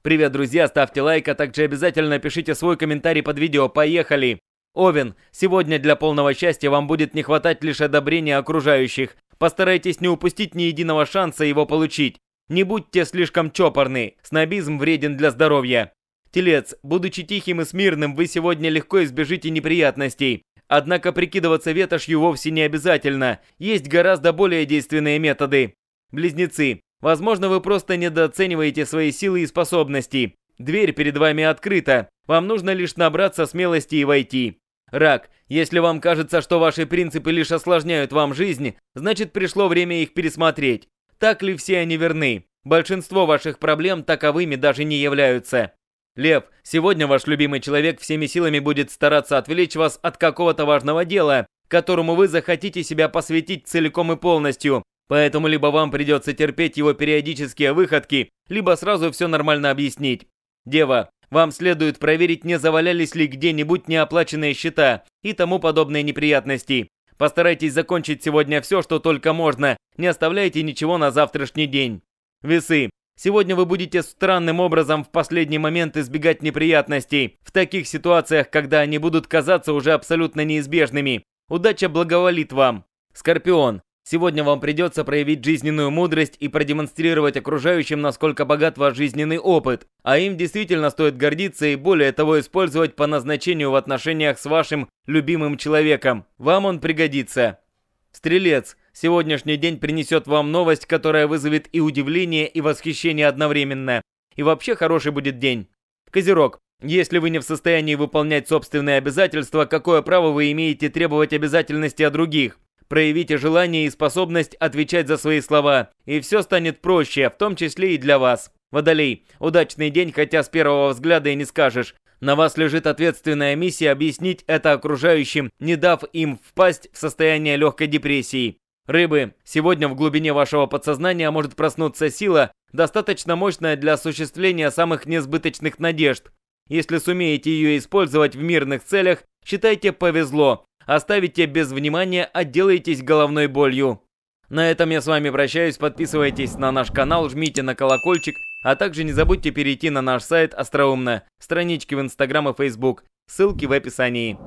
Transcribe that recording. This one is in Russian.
Привет, друзья, ставьте лайк, а также обязательно пишите свой комментарий под видео. Поехали! Овен, сегодня для полного счастья вам будет не хватать лишь одобрения окружающих. Постарайтесь не упустить ни единого шанса его получить. Не будьте слишком чопорны, снобизм вреден для здоровья. Телец, будучи тихим и смирным, вы сегодня легко избежите неприятностей. Однако прикидываться ветошью вовсе не обязательно. Есть гораздо более действенные методы. Близнецы, Возможно, вы просто недооцениваете свои силы и способности. Дверь перед вами открыта. Вам нужно лишь набраться смелости и войти. Рак, если вам кажется, что ваши принципы лишь осложняют вам жизнь, значит пришло время их пересмотреть. Так ли все они верны? Большинство ваших проблем таковыми даже не являются. Лев, сегодня ваш любимый человек всеми силами будет стараться отвлечь вас от какого-то важного дела, которому вы захотите себя посвятить целиком и полностью. Поэтому либо вам придется терпеть его периодические выходки, либо сразу все нормально объяснить. Дева, вам следует проверить, не завалялись ли где-нибудь неоплаченные счета и тому подобные неприятности. Постарайтесь закончить сегодня все, что только можно, не оставляйте ничего на завтрашний день. Весы. Сегодня вы будете странным образом в последний момент избегать неприятностей, в таких ситуациях, когда они будут казаться уже абсолютно неизбежными. Удача благоволит вам. Скорпион. Сегодня вам придется проявить жизненную мудрость и продемонстрировать окружающим, насколько богат ваш жизненный опыт. А им действительно стоит гордиться и более того использовать по назначению в отношениях с вашим любимым человеком. Вам он пригодится. Стрелец. Сегодняшний день принесет вам новость, которая вызовет и удивление, и восхищение одновременно. И вообще хороший будет день. Козерог. Если вы не в состоянии выполнять собственные обязательства, какое право вы имеете требовать обязательности от других? Проявите желание и способность отвечать за свои слова, и все станет проще, в том числе и для вас. Водолей, удачный день, хотя с первого взгляда и не скажешь. На вас лежит ответственная миссия объяснить это окружающим, не дав им впасть в состояние легкой депрессии. Рыбы, сегодня в глубине вашего подсознания может проснуться сила, достаточно мощная для осуществления самых несбыточных надежд. Если сумеете ее использовать в мирных целях, считайте повезло оставите без внимания, отделаетесь а головной болью. На этом я с вами прощаюсь, подписывайтесь на наш канал, жмите на колокольчик, а также не забудьте перейти на наш сайт Остроумно, странички в Инстаграм и Фейсбук, ссылки в описании.